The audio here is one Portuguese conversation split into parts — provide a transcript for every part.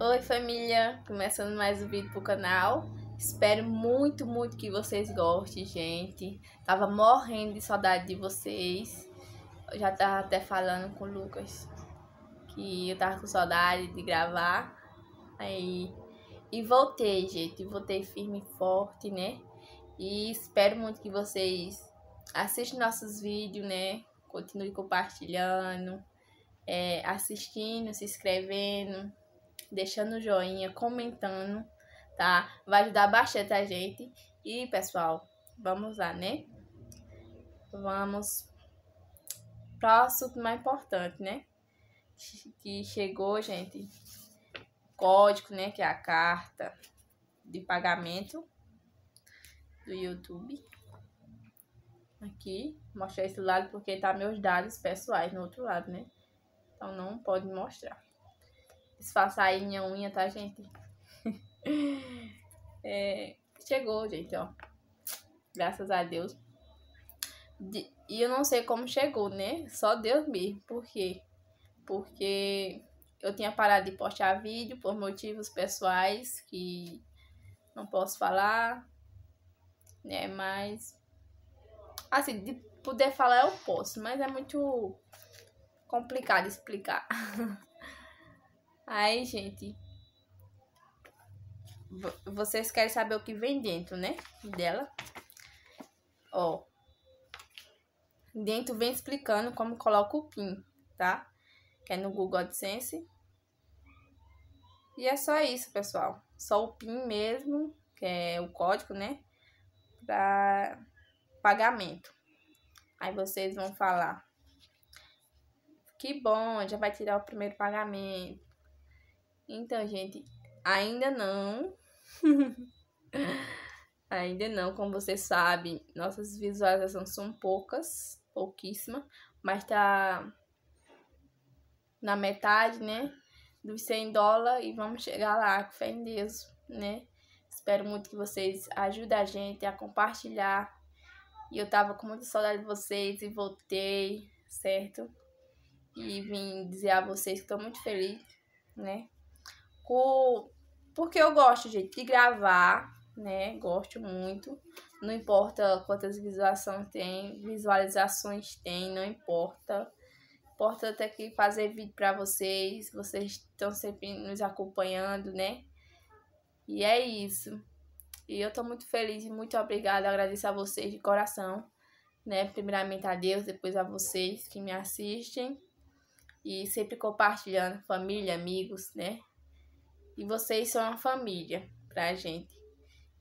Oi família, começando mais um vídeo pro canal. Espero muito, muito que vocês gostem, gente. Tava morrendo de saudade de vocês. Eu já tava até falando com o Lucas que eu tava com saudade de gravar. Aí e voltei, gente. Voltei firme e forte, né? E espero muito que vocês assistam nossos vídeos, né? Continue compartilhando, é, assistindo, se inscrevendo deixando o joinha, comentando, tá? Vai ajudar bastante a gente. E, pessoal, vamos lá, né? Vamos para o assunto mais importante, né? Que chegou, gente, código, né? Que é a carta de pagamento do YouTube. Aqui, mostrar esse lado porque tá meus dados pessoais no outro lado, né? Então não pode mostrar disfarçar aí minha unha, tá, gente? é, chegou, gente, ó. Graças a Deus. De, e eu não sei como chegou, né? Só Deus mesmo. Por quê? Porque eu tinha parado de postar vídeo por motivos pessoais que não posso falar, né? Mas assim, de poder falar eu posso, mas é muito complicado explicar. Aí, gente, vocês querem saber o que vem dentro, né? Dela. Ó. Dentro vem explicando como coloca o PIN, tá? Que é no Google AdSense. E é só isso, pessoal. Só o PIN mesmo, que é o código, né? Pra pagamento. Aí vocês vão falar. Que bom, já vai tirar o primeiro pagamento. Então, gente, ainda não. ainda não, como você sabe nossas visualizações são poucas, pouquíssimas, mas tá na metade, né? Dos 100 dólares e vamos chegar lá, que fé em Deus, né? Espero muito que vocês ajudem a gente a compartilhar. E eu tava com muita saudade de vocês e voltei, certo? E vim dizer a vocês que estou muito feliz, né? com... porque eu gosto, gente, de gravar, né? Gosto muito. Não importa quantas visualizações tem, visualizações tem, não importa. Importa até que fazer vídeo para vocês, vocês estão sempre nos acompanhando, né? E é isso. E eu tô muito feliz e muito obrigada, agradeço a vocês de coração, né? Primeiramente a Deus, depois a vocês que me assistem e sempre compartilhando, família, amigos, né? E vocês são uma família pra gente.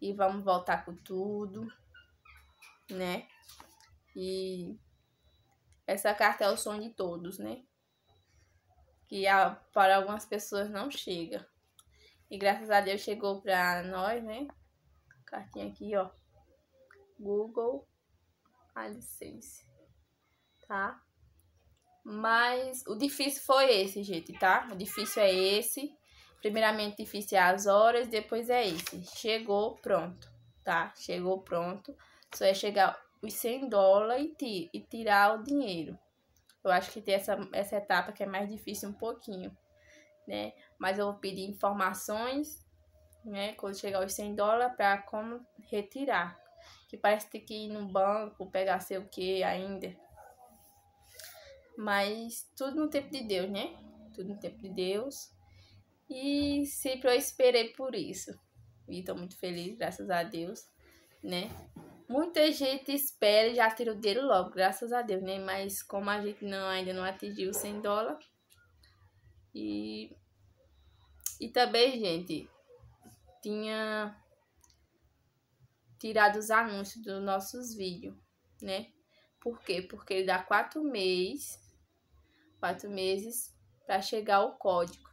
E vamos voltar com tudo, né? E essa carta é o sonho de todos, né? Que a, para algumas pessoas não chega. E graças a Deus chegou pra nós, né? Cartinha aqui, ó. Google, a licença, tá? Mas o difícil foi esse, gente, tá? O difícil é esse. Primeiramente difícil é as horas, depois é esse. Chegou, pronto, tá? Chegou, pronto. Só é chegar os 100 dólares e, e tirar o dinheiro. Eu acho que tem essa, essa etapa que é mais difícil um pouquinho, né? Mas eu vou pedir informações, né? Quando chegar os 100 dólares, para como retirar. Que parece ter que ir no banco, pegar sei o que ainda. Mas tudo no tempo de Deus, né? Tudo no tempo de Deus. E sempre eu esperei por isso. E estou muito feliz, graças a Deus, né? Muita gente espera e já tira o dinheiro logo, graças a Deus, né? Mas como a gente não, ainda não atingiu 100 dólares. E, e também, gente, tinha tirado os anúncios dos nossos vídeos, né? Por quê? Porque ele dá quatro meses, quatro meses para chegar o código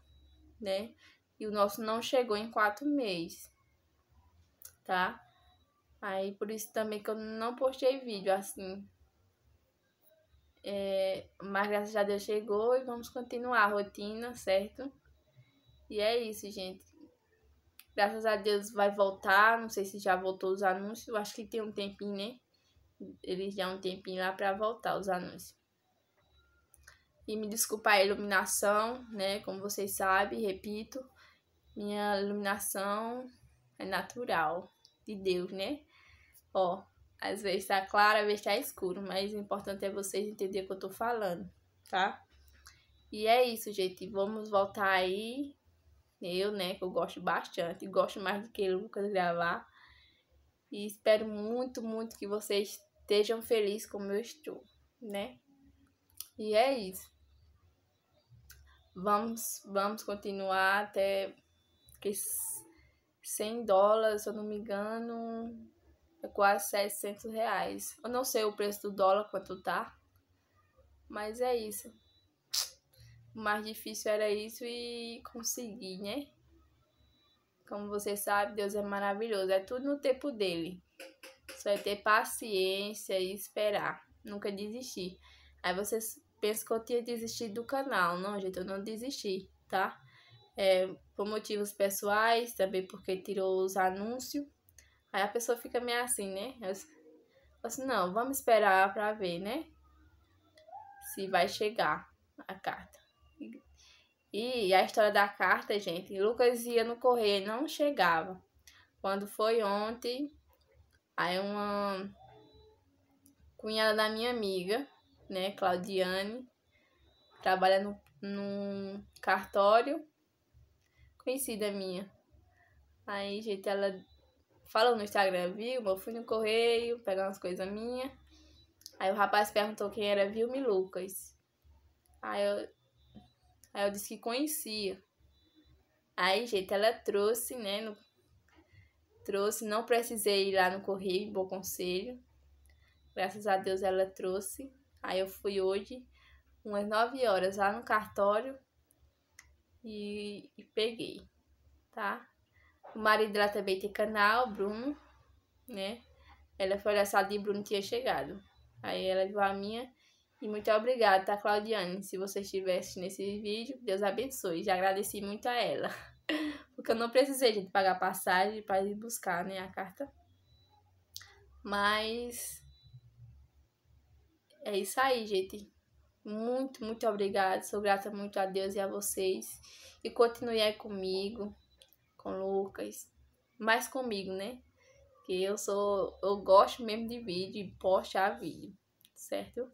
né? E o nosso não chegou em quatro meses, tá? Aí por isso também que eu não postei vídeo assim. É, mas graças a Deus chegou e vamos continuar a rotina, certo? E é isso, gente. Graças a Deus vai voltar. Não sei se já voltou os anúncios. Acho que tem um tempinho, né? Eles já é um tempinho lá para voltar os anúncios. E me desculpar a iluminação, né? Como vocês sabem, repito, minha iluminação é natural de Deus, né? Ó, às vezes tá claro, às vezes tá escuro, mas o importante é vocês entenderem o que eu tô falando, tá? E é isso, gente. Vamos voltar aí. Eu, né, que eu gosto bastante, gosto mais do que Lucas gravar. E espero muito, muito que vocês estejam felizes como eu estou, né? E é isso vamos, vamos continuar até que 100 dólares, se eu não me engano, é quase 700 reais. Eu não sei o preço do dólar, quanto tá, mas é isso. O mais difícil era isso e consegui, né? Como você sabe, Deus é maravilhoso. É tudo no tempo dele. Só é ter paciência e esperar. Nunca desistir. Aí você pensa que eu tinha desistido do canal. Não, gente, eu não desisti, tá? É, por motivos pessoais, também porque tirou os anúncios. Aí a pessoa fica meio assim, né? Eu, assim, não, vamos esperar pra ver, né? Se vai chegar a carta. E a história da carta, gente, Lucas ia no correio e não chegava. Quando foi ontem, aí uma cunhada da minha amiga né, Claudiane, trabalha no, num cartório, conhecida minha. Aí, gente, ela falou no Instagram, viu, eu fui no correio pegar umas coisas minhas. Aí o rapaz perguntou quem era viu, e Lucas. Aí eu, aí eu disse que conhecia. Aí, gente, ela trouxe, né, no, trouxe, não precisei ir lá no correio, bom conselho. Graças a Deus ela trouxe. Aí eu fui hoje, umas 9 horas, lá no cartório e, e peguei, tá? O marido dela também tem canal, Bruno, né? Ela foi olhar se Bruno tinha chegado. Aí ela viu a minha. E muito obrigada, tá, Claudiane? Se você estivesse nesse vídeo, Deus abençoe. Já agradeci muito a ela. Porque eu não precisei de pagar passagem para ir buscar, né, a carta. Mas é isso aí, gente. Muito, muito obrigada. Sou grata muito a Deus e a vocês. E continue aí comigo, com Lucas, mais comigo, né? Que eu sou, eu gosto mesmo de vídeo e postar vídeo, certo?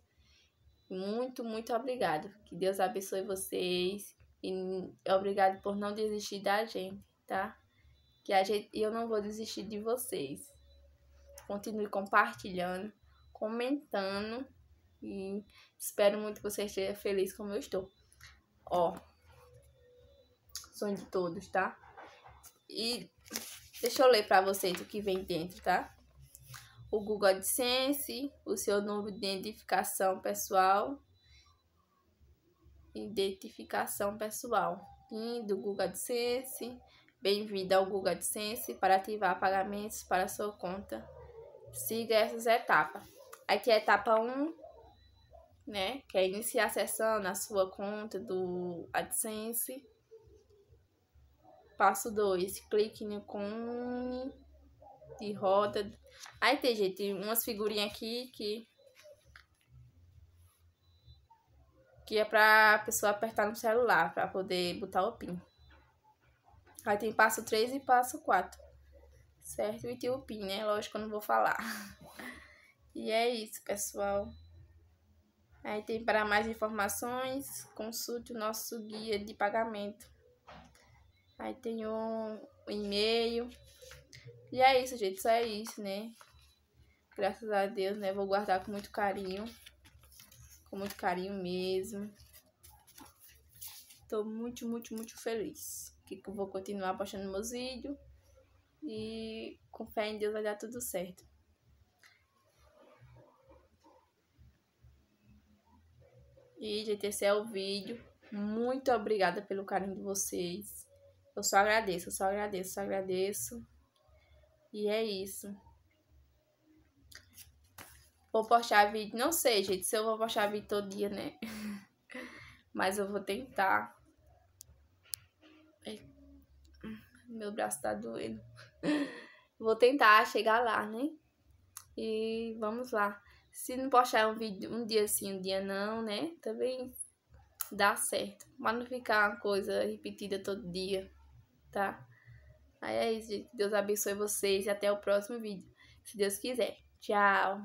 Muito, muito obrigado. Que Deus abençoe vocês e obrigado por não desistir da gente, tá? Que a gente, eu não vou desistir de vocês. Continue compartilhando, comentando e espero muito que você esteja feliz como eu estou. Ó, sonho de todos, tá? E deixa eu ler para vocês o que vem dentro, tá? O Google AdSense, o seu número de identificação pessoal. Identificação pessoal. Lindo, Google AdSense. Bem-vindo ao Google AdSense para ativar pagamentos para sua conta. Siga essas etapas. Aqui é a etapa 1, né? Quer é iniciar acessando a sua conta do AdSense. Passo 2, clique no cone e roda. Aí tem, gente, umas figurinhas aqui que... Que é pra pessoa apertar no celular, pra poder botar o PIN. Aí tem passo 3 e passo 4. Certo? E tem o PIN, né? Lógico, eu não vou falar. E é isso, pessoal. Aí tem para mais informações, consulte o nosso guia de pagamento. Aí tem um e-mail. E é isso, gente. Só é isso, né? Graças a Deus, né? Vou guardar com muito carinho. Com muito carinho mesmo. Tô muito, muito, muito feliz. Que eu vou continuar postando meus vídeos. E com fé em Deus vai dar tudo certo. E, gente, esse é o vídeo. Muito obrigada pelo carinho de vocês. Eu só agradeço, eu só agradeço, só agradeço. E é isso. Vou postar vídeo, não sei, gente, se eu vou postar vídeo todo dia, né? Mas eu vou tentar. É. Meu braço tá doendo. Vou tentar chegar lá, né? E vamos lá se não postar um vídeo um dia sim, um dia não, né? Também dá certo. Mas não ficar uma coisa repetida todo dia, tá? Aí é isso, gente. Deus abençoe vocês e até o próximo vídeo. Se Deus quiser. Tchau.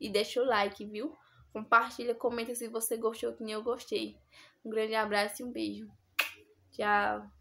E deixa o like, viu? Compartilha, comenta se você gostou que nem eu gostei. Um grande abraço e um beijo. Tchau.